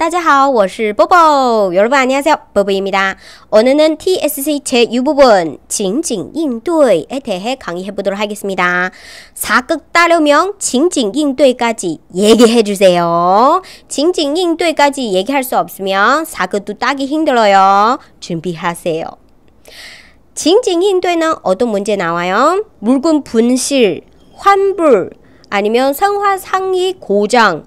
大家好，我是波波。여러분안녕하세요보보입니다 오늘은 TSC 제 6부분 징징 인도에 대해 강의해 보도록 하겠습니다. 4극 따려면 징징 인도까지 얘기해 주세요. 징징 인도까지 얘기할 수 없으면 4극도 따기 힘들어요. 준비하세요. 징징 인도는 어떤 문제 나와요? 물건 분실, 환불, 아니면 상화 상위 고장,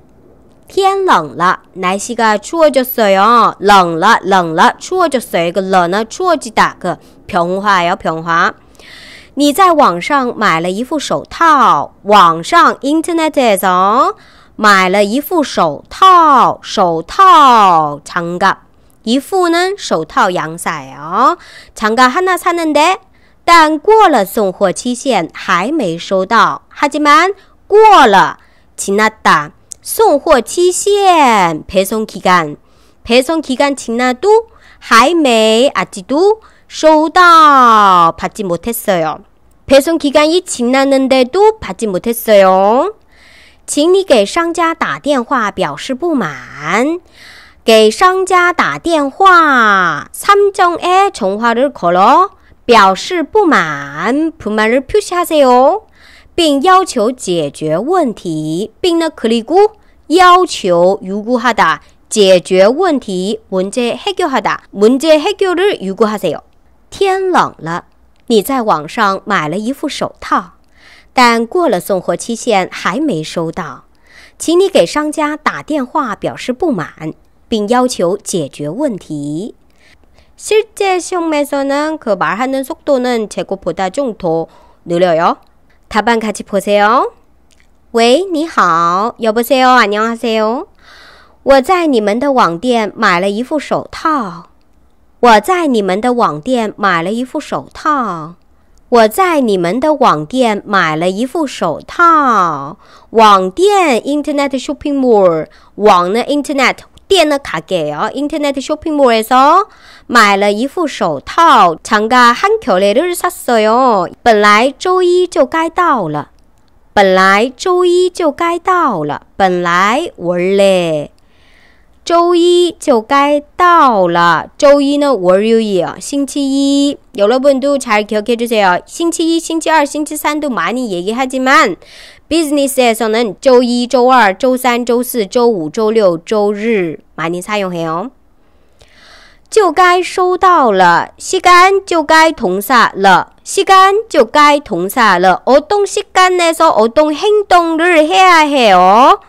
天冷了，那些个搓着睡哦，冷了冷了搓着睡个冷了搓几大个平滑还有平你在网上买了一副手套，网上 Internet 上买了一副手套，手套长个一副呢，手套羊色哦，长个汉那才能得，但过了送货期限还没收到，孩子们过了，去哪打？ 送货期限配送期간配送期간지나都还没 아직도 收到 받지 못했어요. 배송 기간이 지났는데도 받지 못했어요. 请你给商家打电话表示不满.给商家打电话 삼정에 전화를 걸어 表示不满 불만을 표시하세요. 并要求解决问题，并呢，克里姑要求如果哈哒解决问题，问这黑叫哈哒，问这黑叫哩，如果哈子哟。天冷了，你在网上买了一副手套，但过了送货期限还没收到，请你给商家打电话表示不满，并要求解决问题。실제시험에서는그말하는속도는제고보다좀더느려요他办卡去不塞哦。喂，你好，有不说哦，阿娘阿说哦。我在你们的网店买了一副手套。我在你们的网店买了一副手套。我在你们的网店买了一副手套。网店 （Internet shopping mall），网呢？Internet。 店呢가게예요. 인터넷 쇼핑몰에서 买了一副手套, 장가 한 결례를 샀어요. 本来周一就该到了.本来周一就该到了.本来원래 周一就该到了。周一呢，Where are you? 星期一有了温度才开开这些星期一、星期二、星期三都많이얘기하지만 ，business 에서는周一周二周三周四周五周六周日많이사용해 요。 就该收到了，시간就该통사了，시간就该통사了。어떤시간에서어떤행동을해야해 요？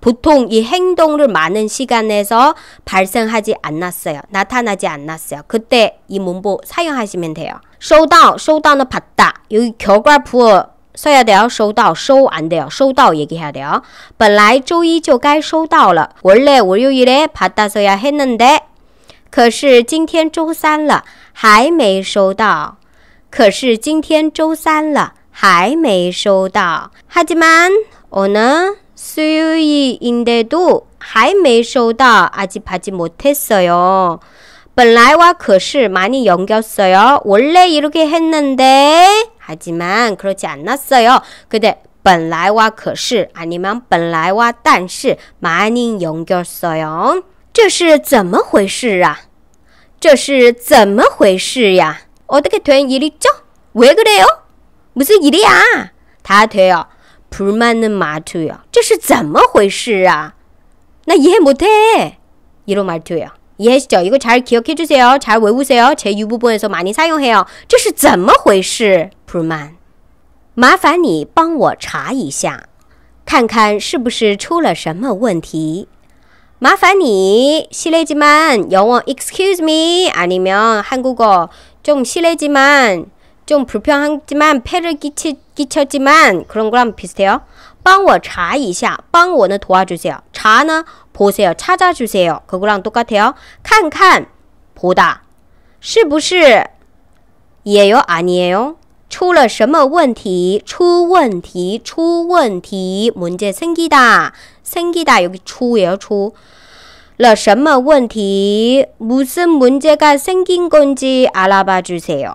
보통 이 행동을 많은 시간에서 발생하지 않았어요. 나타나지 않았어요. 그때 이 문법 사용하시면 돼요. 收到,收到는 받다. 여기 격을 부어 써야 돼요. 收到,收안 돼요. 收到 얘기해야 돼요. 本来周一就该收到了. 원래 월요일에 받다 써야 했는데 可是今天周三了,还没收到.可是今天周三了,还没收到. 하지만 오늘 수요일인데도 还没收到 아직 받지 못했어요. 本来와 可是 많이 연겼어요. 원래 이렇게 했는데 하지만 그렇지 않았어요. 근데 本来와 可是 아니면 本来와 但是 많이 연겼어요. 这是怎么回事啊?这是怎么回事呀? 어떻게 된 일이죠? 왜 그래요? 무슨 일이야? 다 돼요. 普曼的马图呀，这是怎么回事啊？那也莫得一路马图呀，也是叫一个查尔企哦，开这些哦，查维物些哦，查油布布些说马尼菜用黑哦，这是怎么回事？普曼，麻烦你帮我查一下，看看是不是出了什么问题。麻烦你，西雷吉曼，要我 excuse me 啊，你们汉哥哥，就西雷吉曼。좀 불편하지만 폐를 끼치, 끼쳤지만 그런 거랑 비슷해요. 帮我查一下, 帮我는 도와주세요. 查는 보세요, 찾아주세요. 그거랑 똑같아요. 看看, 보다. 是不是이요 아니에요? 出了什么问题?出问题,出问题, 문제 생기다. 생기다, 여기 추예요, 추. 了什么问题? 무슨 문제가 생긴 건지 알아봐 주세요.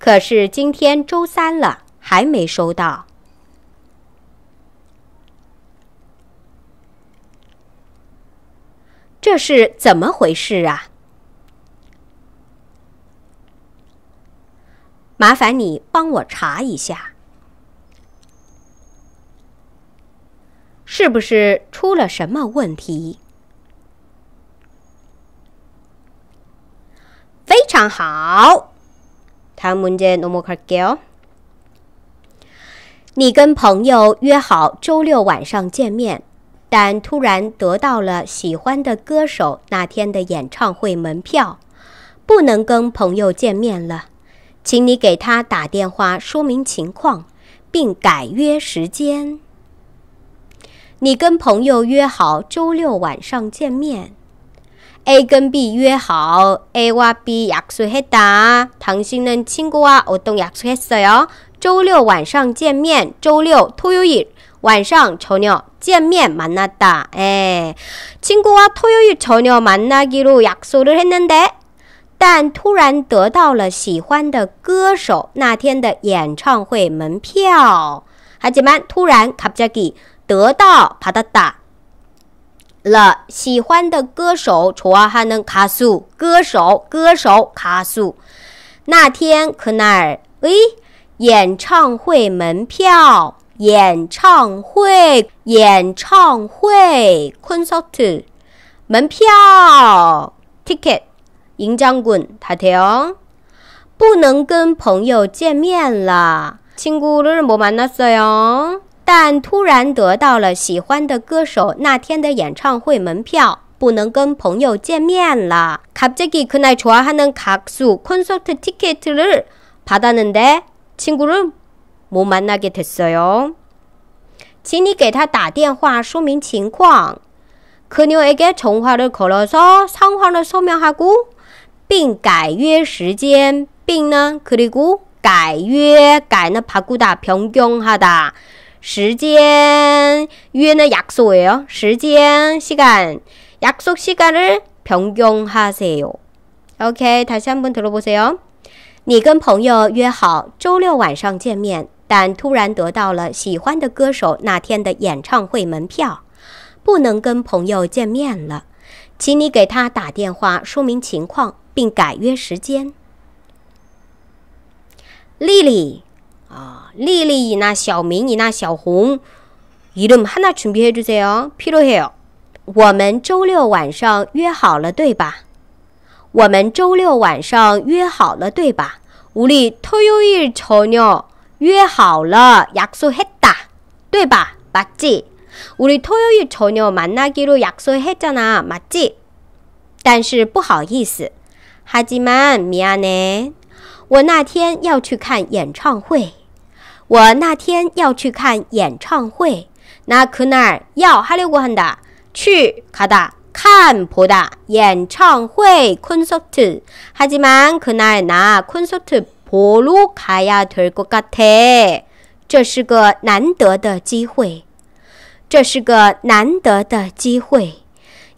可是今天周三了，还没收到，这是怎么回事啊？麻烦你帮我查一下，是不是出了什么问题？非常好。你跟朋友约好周六晚上见面，但突然得到了喜欢的歌手那天的演唱会门票，不能跟朋友见面了，请你给他打电话说明情况，并改约时间。你跟朋友约好周六晚上见面。A 跟 B 约好，A 와 B 약속했다당신은친구와어둥약속했어요周六晚上见面，周六토요일晚上저녁见面만나다哎，친구와토요일저녁만나기로약속을했는 데， 但突然得到了喜欢的歌手那天的演唱会门票。好，姐妹，突然갑자기得到받았 다。 了喜欢的歌手，楚二还能卡素，歌手，歌手卡素。那天克奈尔，诶，演唱会门票，演唱会，演唱会，concert，门票，ticket。银章滚，他停，不能跟朋友见面了。亲姑，구是못만났어 요。 但突然得到了喜欢的歌手那天的演唱会门票，不能跟朋友见面了。갑자기그날좋아하는가수콘서트티켓을받았는데친구를못만나게됐어요请你给他打电话说明情况。그녀에게전화를걸어서상황을설명하고并改约时间。并呢，그리고改约改呢，바꾸다 변경하다。 时间约는약속이에요시간약속시간을변경하세요 OK, 다시한번들어보세요你跟朋友约好周六晚上见面，但突然得到了喜欢的歌手那天的演唱会门票，不能跟朋友见面了。请你给他打电话说明情况，并改约时间。丽丽。啊，丽丽，你那小明，你那小红，你们还那准备去做啥呀？比如，我们周六晚上约好了，对吧？我们周六晚上约好了，对吧？우리토요일저녁약속했다对吧？맞지우리토요일저녁만나기로약속했잖아맞지但是不好意思，하지만미안해我那天要去看演唱会。我那天要去看演唱会，那可那儿要哈六国汉的去卡达看普哒演唱会，concert。哈吉曼可那儿拿 concert 波鲁卡呀，德国卡特。这是个难得的机会，这是个难得的机会。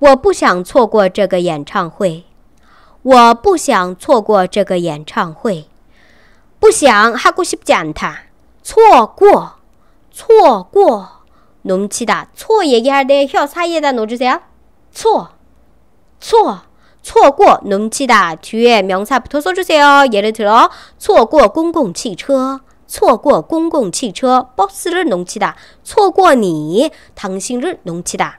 我不想错过这个演唱会，我不想错过这个演唱会，不想哈古西讲他错过错过，侬去哒错一个哈得，小差一个哪去噻？错错错过侬去哒，去苗差不脱嗦这些哦，也得去哦。错过公共汽车，错过公共汽车，巴士了侬去哒，错过你，唐鑫日侬去哒。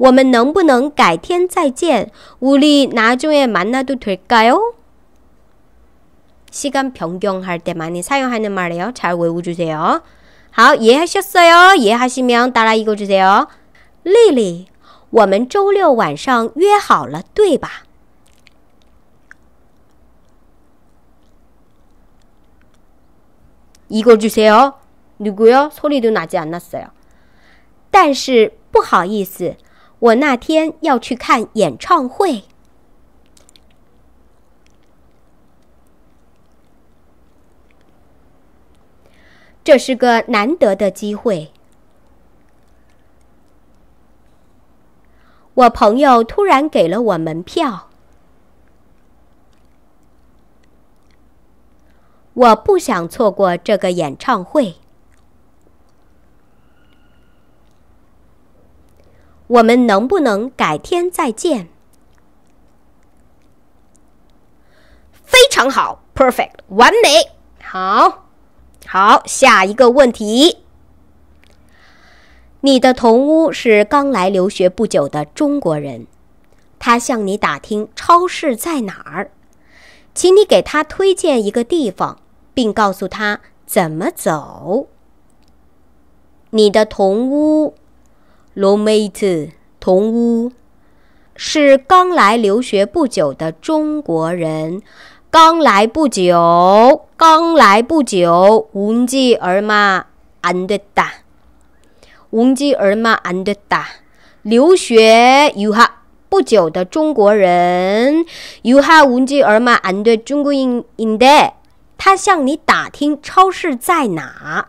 我们能不能改天再见？ 우리 나중에 만나도 될까요? 시간 변경할 때 많이 사용하는 말이에요. 잘 외워주세요. 好， 이해하셨어요? 이해하시면 따라 읽어주세요. 리리, 我们周六晚上约好了，对吧？ 읽어주세요. 누구요? 소리도 나지 않았어요. 但是不好意思。我那天要去看演唱会，这是个难得的机会。我朋友突然给了我门票，我不想错过这个演唱会。我们能不能改天再见？非常好，perfect，完美。好，好，下一个问题。你的同屋是刚来留学不久的中国人，他向你打听超市在哪儿，请你给他推荐一个地方，并告诉他怎么走。你的同屋。Roommate 同屋是刚来留学不久的中国人，刚来不久，刚来不久，文吉尔玛安多达，文吉尔玛安多达，留学又哈不久的中国人，又哈文吉尔玛安多，中国人，inde，他向你打听超市在哪。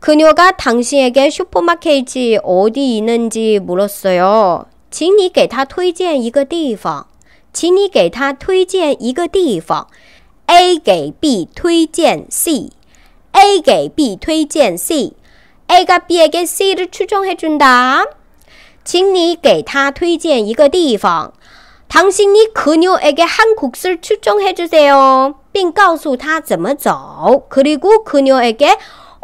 그녀가 당신에게 슈퍼마켓이 어디 있는지 물었어요. 请你给他推荐一个地方.请你给他推荐一个地方. A 给 B 推荐 C. A 给 B 推荐 C. A가 B에게 C를 추천해 준다. 请你给他推荐一个地方. 당신이 그녀에게 한 곡을 추천해 주세요. 并告诉他怎么走. 그리고 그녀에게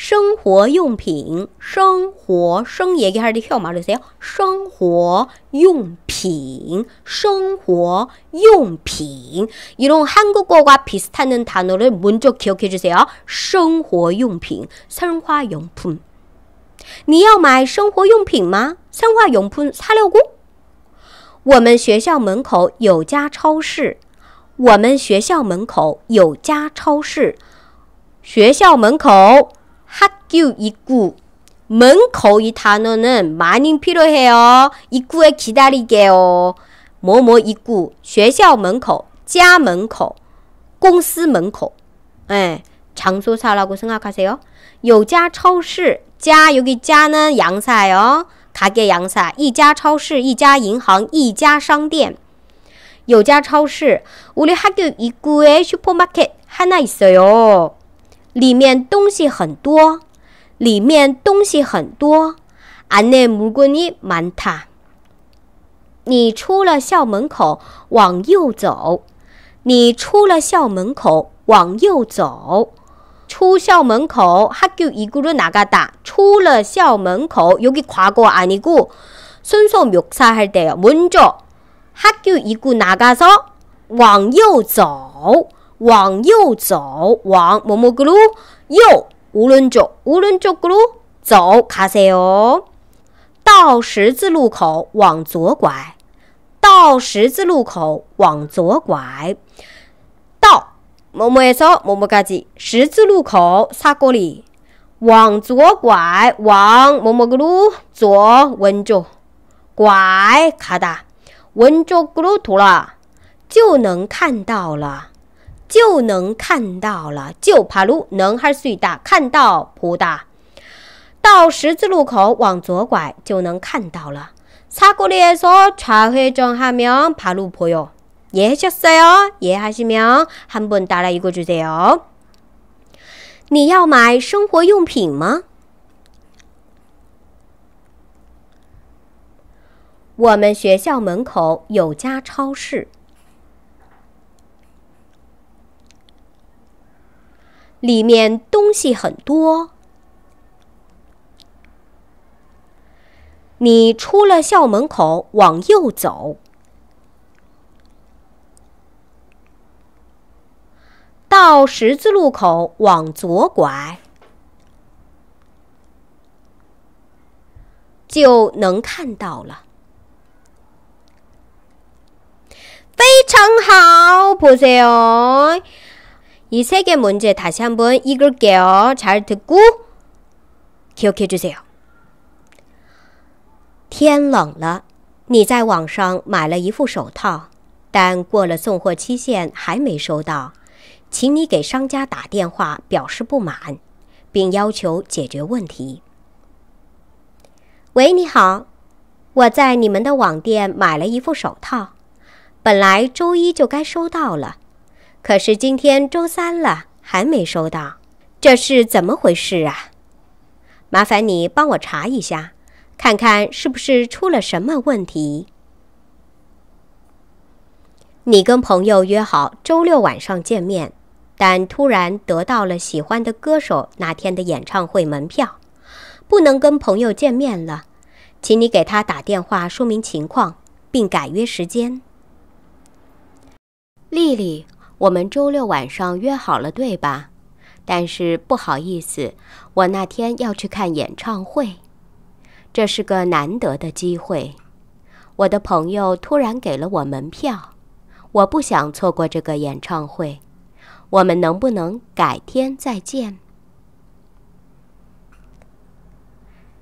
生活用品，生活生也给开始的跳嘛，就是生活用品，生活用品。이런한국어가비슷하는단어를먼저기억해주세요生活用品，生活用品。你要买生活用品吗？生活用品，擦料工。我们学校门口有家超市。我们学校门口有家超市。学校门口。 학교 입구 문 거의 단어는 많이 필요해요. 입구에 기다리게요. 뭐뭐 입구, 学校门口,家门口,公司门口. 예, 장소사라고 생각하세요. 요자 超市,자 여기 자는 양사예요. 가게 양사. 이자 超市, 이자 银行, 이자 商店. 요자 超市, 우리 학교 입구에 슈퍼마켓 하나 있어요. 里面东西很多.里面东西很多，阿内如果你瞒他。你出了校门口往右走，你出了校门口往右走，出校门口哈狗一个人哪个打？出了校门口，尤其过去阿尼姑，顺手描述哈对呀，먼 저， 학교이구나가 서， 往右走，往右走，往么么咕噜右。无论九，无论九，咕噜走，卡塞哦。到十字路口往左拐，到十字路口往左拐，到某某一首某某嘎几。十字路口岔沟里，往左拐，往某某咕噜左稳住，拐，卡哒，稳住咕噜妥了，就能看到了。就能看到了，就爬路能还是最大，看到不大。到十字路口往左拐就能看到了。사거리에서좌회전하면바로보요예하셨어요예하시면한번따라읽어주세요你要买生活用品吗？我们学校门口有家超市。里面东西很多。你出了校门口往右走，到十字路口往左拐，就能看到了。非常好，普萨哦。이세개문제다시한번읽을게요잘듣고기억해주세요 t i a o 你在网上买了一副手套，但过了送货期限还没收到，请你给商家打电话表示不满，并要求解决问题。喂，你好，我在你们的网店买了一副手套，本来周一就该收到了。可是今天周三了，还没收到，这是怎么回事啊？麻烦你帮我查一下，看看是不是出了什么问题。你跟朋友约好周六晚上见面，但突然得到了喜欢的歌手那天的演唱会门票，不能跟朋友见面了，请你给他打电话说明情况，并改约时间。丽丽。我们周六晚上约好了，对吧？但是不好意思，我那天要去看演唱会，这是个难得的机会。我的朋友突然给了我门票，我不想错过这个演唱会。我们能不能改天再见？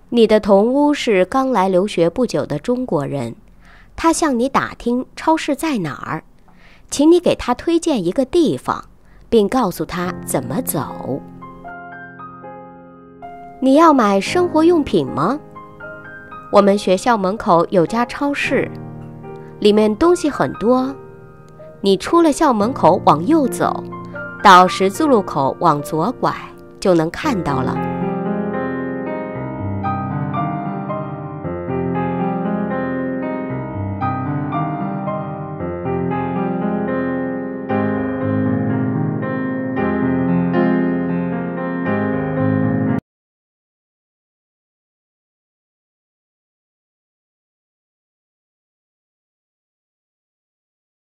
你的同屋是刚来留学不久的中国人，他向你打听超市在哪儿。请你给他推荐一个地方，并告诉他怎么走。你要买生活用品吗？我们学校门口有家超市，里面东西很多。你出了校门口往右走，到十字路口往左拐就能看到了。